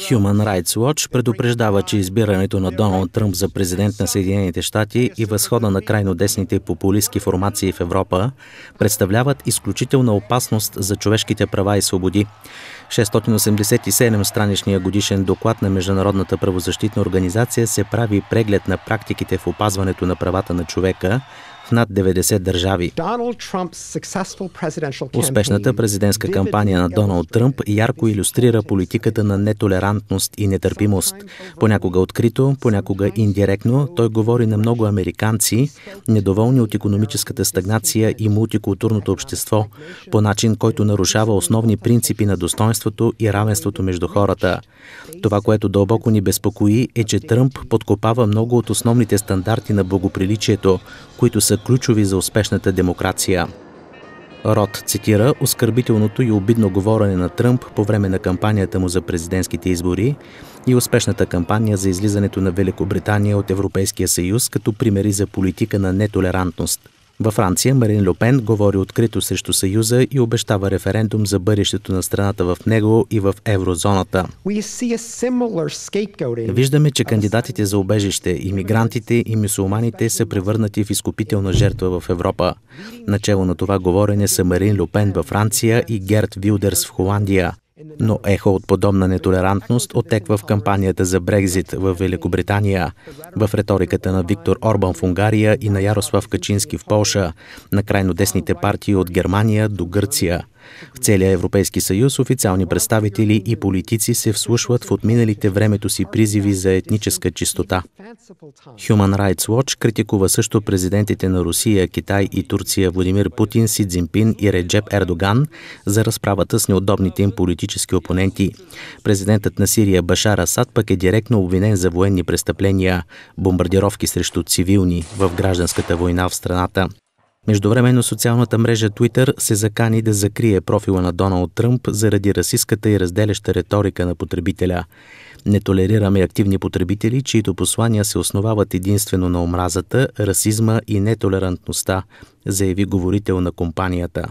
Human Rights Watch предупреждава, че избирането на Доналд Тръмп за президент на Съединените щати и възхода на крайно десните популистски формации в Европа представляват изключителна опасност за човешките права и свободи. 687 страничния годишен доклад на Международната правозащитна организация се прави преглед на практиките в опазването на правата на човека, над 90 държави. Успешната президентска кампания на Доналд Тръмп ярко иллюстрира политиката на нетолерантност и нетърпимост. Понякога открито, понякога индиректно, той говори на много американци, недоволни от економическата стагнация и мултикултурното общество, по начин, който нарушава основни принципи на достоинството и равенството между хората. Това, което дълбоко ни безпокои, е, че Тръмп подкопава много от основните стандарти на благоприличието, които са ключови за успешната демокрация. Род цитира оскърбителното и обидно говорене на Тръмп по време на кампанията му за президентските избори и успешната кампания за излизането на Великобритания от Европейския съюз като примери за политика на нетолерантност – във Франция Марин Люпен говори открито срещу Съюза и обещава референдум за бъдещето на страната в него и в еврозоната. Виждаме, че кандидатите за обежище, иммигрантите и мусулманите са превърнати в изкупителна жертва в Европа. Начало на това говорене са Марин Люпен във Франция и Герт Вилдерс в Холандия но ехо от подобна нетолерантност отеква в кампанията за Брекзит в Великобритания, в риториката на Виктор Орбан в Унгария и на Ярослав Качински в Полша, на крайно десните партии от Германия до Гърция – в целия Европейски съюз официални представители и политици се вслушват в отминалите времето си призиви за етническа чистота. Human Rights Watch критикува също президентите на Русия, Китай и Турция Владимир Путин, Си Цзинпин и Реджеп Ердоган за разправата с неудобните им политически опоненти. Президентът на Сирия Башар Асад пък е директно обвинен за военни престъпления, бомбардировки срещу цивилни в гражданската война в страната. Междувременно социалната мрежа Twitter се закани да закрие профила на Доналд Тръмп заради расистката и разделяща риторика на потребителя. Не толерираме активни потребители, чието послания се основават единствено на омразата, расизма и нетолерантността, заяви говорител на компанията.